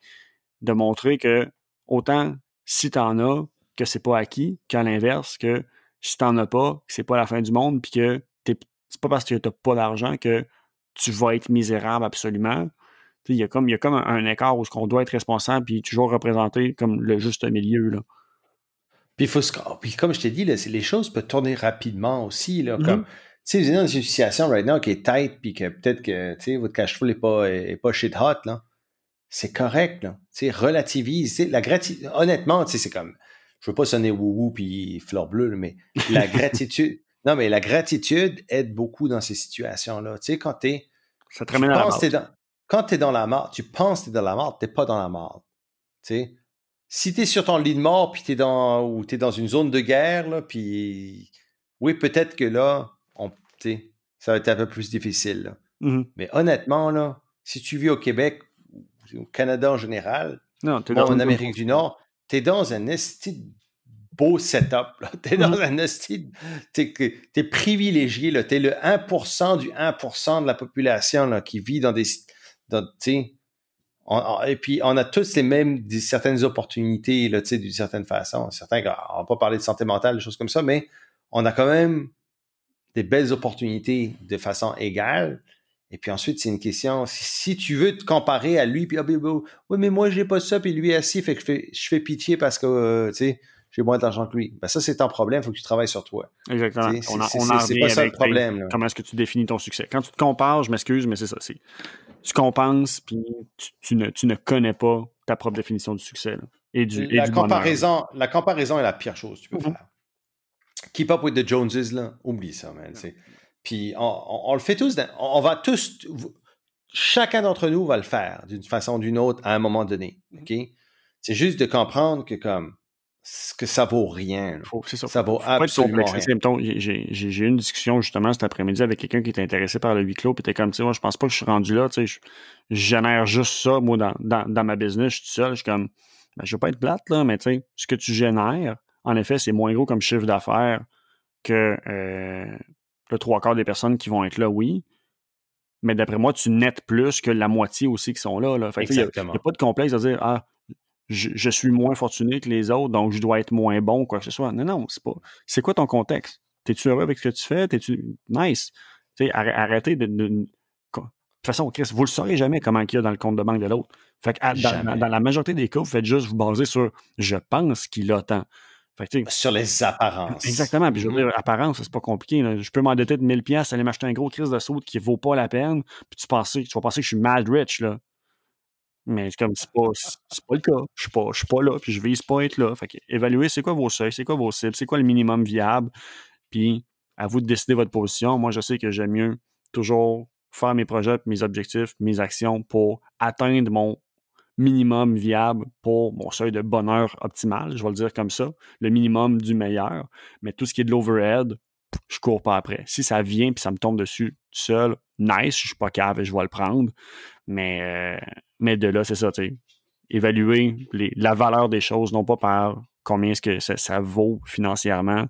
de montrer que autant si tu en as, que c'est pas acquis, qu'à l'inverse, que si t'en as pas, que c'est pas la fin du monde, puis que c'est pas parce que t'as pas d'argent que tu vas être misérable absolument. Il y a comme, y a comme un, écart où qu'on doit être responsable puis toujours représenté comme le juste milieu. Là. Puis, faut se, puis comme je t'ai dit, là, les choses peuvent tourner rapidement aussi. Là, vous mm-hmm. dans une situation right now qui est tight puis que peut-être que votre cash flow n'est pas, est pas shit hot, là, c'est correct. Là, relativise. La gratitude, honnêtement, c'est comme je veux pas sonner wou-wou » puis fleur bleue, mais la gratitude. non, mais la gratitude aide beaucoup dans ces situations-là. Tu sais, quand t'es. Ça te ramène à la mort. dans, quand t'es dans la mort, tu penses que es dans la mort, t'es pas dans la mort. Tu sais. Si t'es sur ton lit de mort, puis t'es dans. ou t'es dans une zone de guerre, là, puis. Oui, peut-être que là, on, ça va être un peu plus difficile. Mmh mais honnêtement, là, si tu vis au Québec, au Canada en général, non, en Amérique du Nord, t'es dans un esti beau setup. Tu es dans mm. un esti, tu es privilégié, tu T'es le 1% du 1% de la population, qui vit dans des, et puis, on a tous les mêmes, certaines opportunités, d'une certaine façon. Certains, on va pas parler de santé mentale, des choses comme ça, mais on a quand même des belles opportunités de façon égale. Et puis ensuite, c'est une question, si, tu veux te comparer à lui, puis ah, ben, ben, oui, mais moi, j'ai pas ça, puis lui est assis, fait que je fais, je fais pitié parce que, euh, tu sais, j'ai moins d'argent que lui. Ben, ça, c'est ton problème, il faut que tu travailles sur toi. Exactement. C'est pas ça le ben, problème. Comment est-ce que tu définis ton succès? Quand tu te compares, je m'excuse, mais c'est ça. Tu compenses, puis tu, ne, connais pas ta propre définition du succès. et du, la, comparaison, la comparaison est la pire chose que tu peux mhm. faire. Keep up with the Joneses, là, oublie ça, man. C'est puis on, le fait tous, on va tous, chacun d'entre nous va le faire d'une façon ou d'une autre à un moment donné. Mm-hmm. OK? C'est juste de comprendre que comme que ça vaut rien. ça. vaut absolument rien. J'ai eu une discussion justement cet après-midi avec quelqu'un qui était intéressé par le huis clos, puis t'es comme, tu sais, moi, je pense pas que je suis rendu là, tu je, génère juste ça, moi, dans, ma business, je suis tout seul, je suis comme, ben, je veux pas être plate, là, mais tu sais, ce que tu génères, en effet, c'est moins gros comme chiffre d'affaires que, euh, trois quarts des personnes qui vont être là, oui. Mais d'après moi, tu nettes plus que la moitié aussi qui sont là. là. Il n'y a, pas de complexe à dire Ah, je, suis moins fortuné que les autres, donc je dois être moins bon, quoi que ce soit. Non, non, c'est pas. C'est quoi ton contexte? T'es-tu heureux avec ce que tu fais? T'es-tu. Nice. arrêtez de, de, toute façon, Chris, vous ne le saurez jamais comment il y a dans le compte de banque de l'autre. Fait que dans, dans, la majorité des cas, vous faites juste vous baser sur je pense qu'il a tant. Ben, Sur les apparences. Exactement. Puis je veux mm. dire, apparence, c'est pas compliqué. Je peux m'endetter de 1000$, aller m'acheter un gros crise de saut qui vaut pas la peine, puis tu, tu vas penser que je suis mad rich, là. Mais c'est comme, c'est pas, le cas. Je suis pas, je suis pas là, puis je vise pas être là. Fait évaluez c'est quoi vos seuils, c'est quoi vos cibles, c'est quoi le minimum viable, puis à vous de décider votre position. Moi, je sais que j'aime mieux toujours faire mes projets, mes objectifs, mes actions pour atteindre mon minimum viable pour mon seuil de bonheur optimal, je vais le dire comme ça, le minimum du meilleur. Mais tout ce qui est de l'overhead, je cours pas après. Si ça vient puis ça me tombe dessus tout seul, nice, je suis pas cave et je vais le prendre. Mais, euh, mais de là, c'est ça, tu sais. Évaluer la valeur des choses, non pas par combien est-ce que ça, vaut financièrement.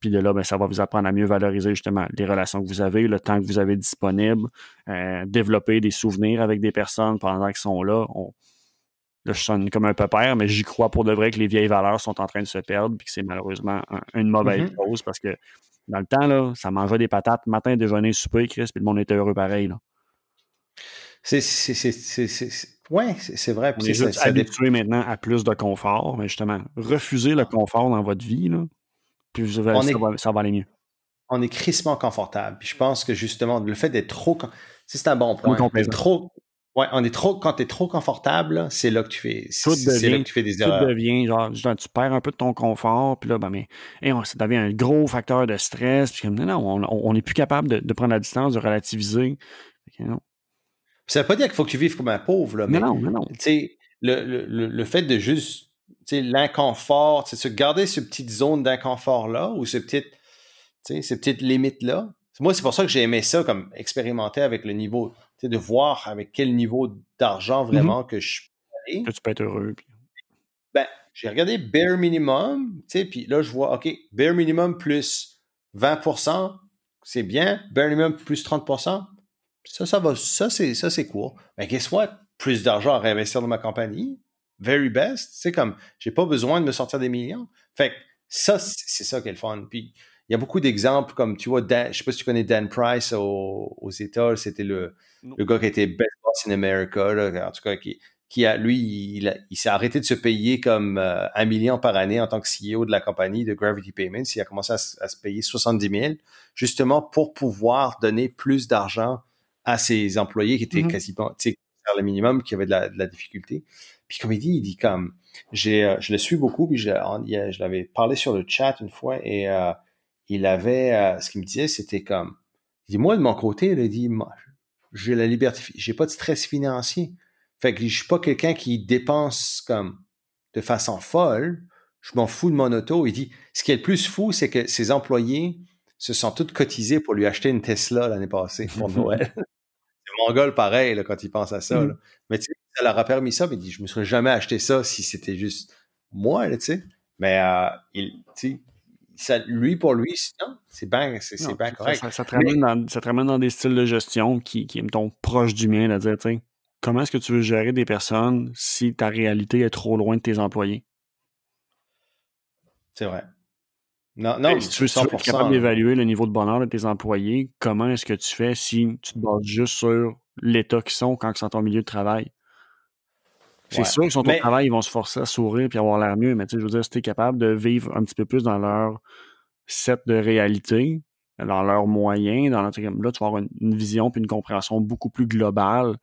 Puis de là, ben, ça va vous apprendre à mieux valoriser justement les relations que vous avez, le temps que vous avez disponible, euh, développer des souvenirs avec des personnes pendant qu'ils sont là. On, je sonne comme un peu père, mais j'y crois pour de vrai que les vieilles valeurs sont en train de se perdre et que c'est malheureusement une mauvaise mm-hmm. chose parce que dans le temps, là, ça mangeait des patates matin, déjeuner, souper, Chris, puis le monde était heureux pareil. C'est c'est vrai. On est juste habitué maintenant à plus de confort, mais justement, refuser le ah. confort dans votre vie, là, puis vous ça, va, aller mieux. On est crissement confortable. je pense que justement, le fait d'être trop. Si c'est un bon point. Trop, Ouais, on est trop, quand tu es trop confortable, c'est là que tu fais, tu fais des erreurs. Tout devient, genre, tu perds un peu de ton confort, puis là, ben, mais, et ça devient un gros facteur de stress, puis non, non, on n'est plus capable de, prendre la distance, de relativiser. Ça ne veut pas dire qu'il faut que tu vives comme un pauvre, là, mais, mais non, non. Le, le, le, fait de juste, l'inconfort, se garder cette petite zone d'inconfort-là, ou ce petit, ces petites limites-là. Moi, c'est pour ça que j'ai aimé ça, comme expérimenter avec le niveau de voir avec quel niveau d'argent mmh vraiment que je suis Que tu peux être heureux. Ben, j'ai regardé bare minimum, tu sais, puis là, je vois, OK, bare minimum plus 20 c'est bien. Bare minimum plus 30 ça, ça va, ça, c'est, ça, c'est court. Mais ben, guess what? Plus d'argent à réinvestir dans ma compagnie. Very best. C'est comme, j'ai pas besoin de me sortir des millions. Fait que ça, c'est ça qui est le fun. Puis, il y a beaucoup d'exemples comme, tu vois, je je sais pas si tu connais Dan Price aux, aux États, c'était le, le, gars qui était Best Boss in America, en tout cas, qui, qui a, lui, il, il, s'est arrêté de se payer comme euh, un million par année en tant que CEO de la compagnie de Gravity Payments. Il a commencé à, se payer 70 000, justement pour pouvoir donner plus d'argent à ses employés qui étaient mm-hmm. quasiment, tu sais, le minimum, qui avaient de la, difficulté. Puis comme il dit, il dit comme, euh, je le suis beaucoup, puis je, je l'avais parlé sur le chat une fois et euh, il avait, euh, ce qu'il me disait, c'était comme, il dit, moi, de mon côté, il a dit, j'ai la liberté, j'ai pas de stress financier. Fait que je suis pas quelqu'un qui dépense comme de façon folle. Je m'en fous de mon auto. Il dit, ce qui est le plus fou, c'est que ses employés se sont tous cotisés pour lui acheter une Tesla l'année passée pour Noël. c'est mongol pareil, quand il pense à ça. Mm. Mais tu sais, ça leur a permis ça. Mais il dit, je me serais jamais acheté ça si c'était juste moi, tu sais. Mais euh, il, lui, pour lui, c'est bien, correct. Ça, te ramène dans, des styles de gestion qui, qui sont proches du mien, de dire, comment est-ce que tu veux gérer des personnes si ta réalité est trop loin de tes employés? C'est vrai. Non, non, si tu veux, être capable hein. d'évaluer le niveau de bonheur de tes employés, comment est-ce que tu fais si tu te bases juste sur l'état qu'ils sont quand ils sont en milieu de travail? C'est sûr que sont au travail, ils vont se forcer à sourire puis avoir l'air mieux, mais tu sais, je veux dire, si tu es capable de vivre un petit peu plus dans leur set de réalité, dans leurs moyens, dans leur... là, tu vas avoir une, vision et une compréhension beaucoup plus globale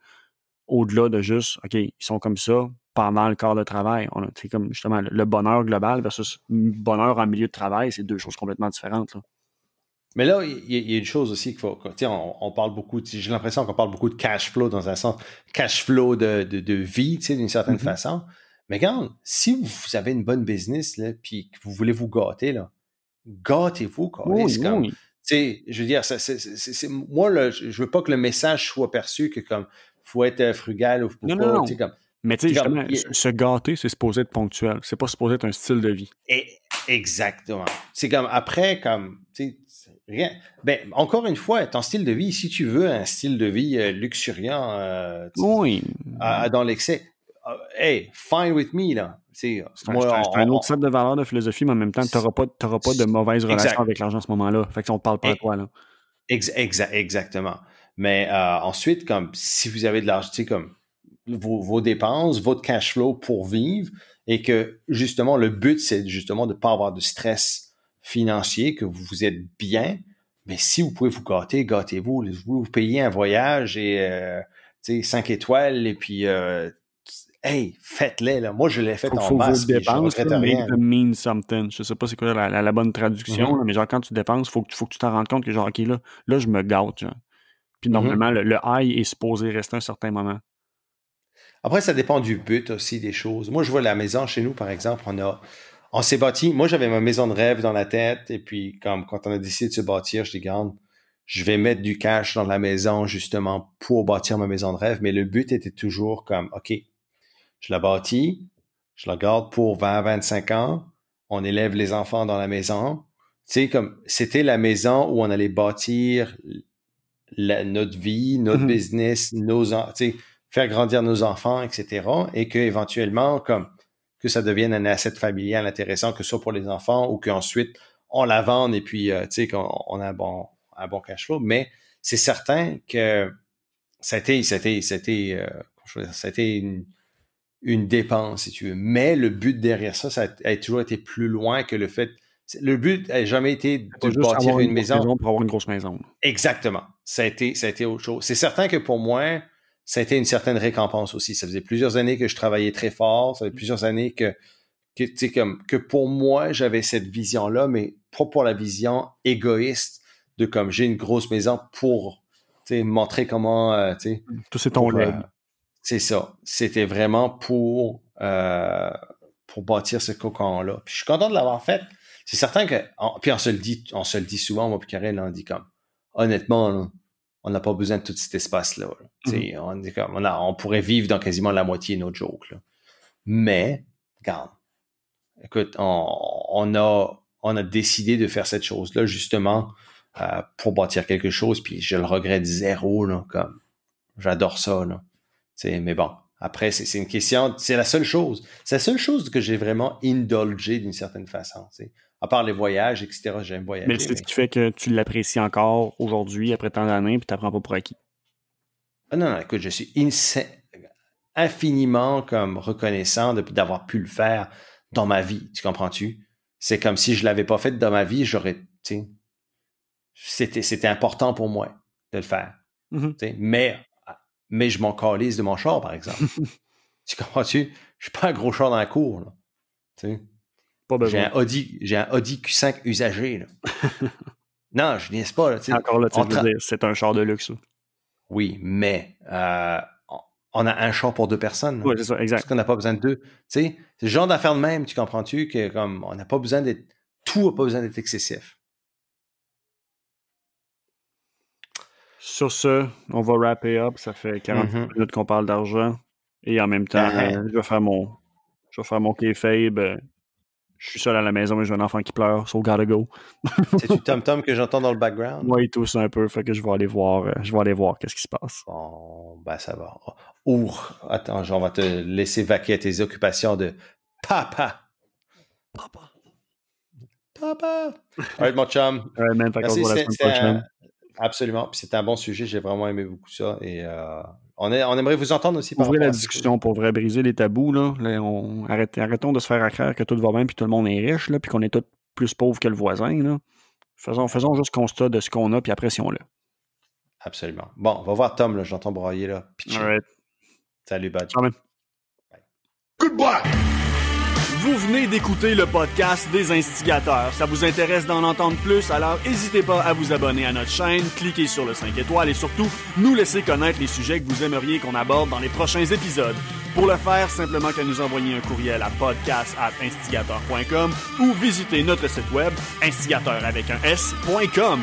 au-delà de juste, OK, ils sont comme ça pendant le corps de travail. On a, comme justement le bonheur global versus bonheur en milieu de travail, c'est deux choses complètement différentes. Là. Mais là, il y, a une chose aussi qu'il faut. On, on parle beaucoup, j'ai l'impression qu'on parle beaucoup de cash flow dans un sens, cash flow de, de, tu vie, d'une certaine mm-hmm. façon. Mais quand si vous avez une bonne business, là, puis que vous voulez vous gâter, là, gâtez-vous, oui, comme, oui. Je veux dire, moi, là, je veux pas que le message soit perçu que comme faut être euh, frugal ou faut non, mais tu sais, justement, se gâter, c'est supposé être ponctuel. C'est pas supposé être un style de vie. exactement. C'est comme après, comme, tu Rien. Ben, encore une fois, ton style de vie, si tu veux un style de vie euh, luxuriant euh, dans l'excès, ah, hey, fine with me, là. C'est euh, un, autre set de valeurs, de philosophie, mais en même temps, tu n'auras pas, de mauvaise relation avec l'argent à ce moment-là. Fait que si on ne parle pas de toi, là. exactement. Mais ensuite, comme si vous avez de l'argent, tu comme vos, dépenses, votre cash flow pour vivre, et que justement, le but, c'est justement de ne pas avoir de stress financier, que vous êtes bien, mais si vous pouvez vous gâter, gâtez-vous. Vous, payez un voyage et 5 euh, étoiles et puis euh, hey, faites-les. Moi, je l'ai fait en faut dépenses, je ne sais pas c'est quoi la, bonne traduction, mm-hmm. mais genre quand tu dépenses, faut faut que tu t'en rendes compte que genre, OK, là, là, je me gâte. Puis mm-hmm. normalement, le, high est supposé rester un certain moment. Après, ça dépend du but aussi des choses. Moi, je vois la maison chez nous, par exemple, on a on s'est bâti. Moi, j'avais ma maison de rêve dans la tête. Et puis, comme quand on a décidé de se bâtir, je dis, garde, je vais mettre du cash dans la maison justement pour bâtir ma maison de rêve. Mais le but était toujours comme, OK, je la bâtis, je la garde pour 20, 25 ans. On élève les enfants dans la maison. Tu sais, comme, c'était la maison où on allait bâtir notre vie, notre mm-hmm. business, nos, tu sais, faire grandir nos enfants, etc. Et que éventuellement, comme, que ça devienne un asset familial intéressant, que ce soit pour les enfants ou qu'ensuite on la vende et puis euh, tu sais qu'on on a un bon, un bon cash flow. Mais c'est certain que c'était, c'était, c'était, une, dépense, si tu veux. Mais le but derrière ça, ça a, toujours été plus loin que le fait. Le but n'a jamais été de bâtir juste avoir une, maison. Pour avoir une grosse maison. Exactement. Ça a été, ça a été autre chose. C'est certain que pour moi, ça a été une certaine récompense aussi. Ça faisait plusieurs années que je travaillais très fort, ça faisait mm. plusieurs années que, que, comme, que pour moi, j'avais cette vision-là, mais pas pour la vision égoïste de comme j'ai une grosse maison pour montrer comment. Euh, sais mm. Tout c'est ton c'est ça. C'était vraiment pour, euh, pour bâtir ce cocon-là. Puis je suis content de l'avoir fait. C'est certain que. puis on se le dit, on se dit souvent, moi, puis Karel, on dit comme honnêtement, on n'a pas besoin de tout cet espace-là. Là. Mhm. On, pourrait vivre dans quasiment la moitié de nos jokes. Mais, regarde, écoute, on, on, a, on a décidé de faire cette chose-là justement euh, pour bâtir quelque chose, puis je le regrette zéro. comme, j'adore ça. mais bon, après, c'est, une question, c'est la seule chose. C'est la seule chose que j'ai vraiment indulgé d'une certaine façon à part les voyages, etc. J'aime voyager. Mais c'est ce qui fait que tu l'apprécies encore aujourd'hui, après tant d'années, puis tu n'apprends pas pour acquis. Ah non, non, écoute, je suis infiniment comme reconnaissant d'avoir pu le faire dans ma vie. Tu comprends-tu? C'est comme si je ne l'avais pas fait dans ma vie, j'aurais. tu C'était, c'était important pour moi de le faire. Mm-hmm. Mais, mais je m'en calise de mon char, par exemple. tu comprends-tu? Je ne suis pas un gros char dans la cour. Là. J'ai un Audi, j'ai un Audi Q5 usagé. non, je niaise pas. Là, Encore là, c'est un char de luxe. Oui, mais euh, on a un char pour deux personnes. Oui, c'est ça, exact. Parce qu'on n'a pas besoin de deux. c'est le genre d'affaire de même, tu comprends-tu, que comme on n'a pas besoin d'être. Tout n'a pas besoin d'être excessif. Sur ce, on va wrapper up. Ça fait 40 mm-hmm. minutes qu'on parle d'argent. Et en même temps, ah, ah. Euh, je vais faire mon. Je vais mon je suis seul à la maison et j'ai un enfant qui pleure, so gotta go. C'est du Tom Tom que j'entends dans le background. Oui, tout ça un peu, fait que je vais aller voir, euh, je vais aller voir qu'est-ce qui se passe. Bon, ben ça va. Ouh, attends, on va te laisser vaquer à tes occupations de papa. Papa. Papa. right, mon chum. Right, man, Merci, Un, absolument, c'est un bon sujet, j'ai vraiment aimé beaucoup ça et euh, on, aimerait vous entendre aussi. ouvrir la discussion pour vrai, briser les tabous. on, arrête, arrêtons de se faire croire que tout va bien, puis tout le monde est riche, là, puis qu'on est tous plus pauvres que le voisin. Faisons, faisons juste constat de ce qu'on a, puis on le Absolument. Bon, on va voir Tom, j'entends broyer là. Salut, bud. Bye. Vous venez d'écouter le podcast des instigateurs. Ça vous intéresse d'en entendre plus, alors n'hésitez pas à vous abonner à notre chaîne, cliquez sur le 5 étoiles et surtout nous laisser connaître les sujets que vous aimeriez qu'on aborde dans les prochains épisodes. Pour le faire, simplement que nous envoyer un courriel à podcast@instigateur.com ou visiter notre site web instigateur avec un s.com.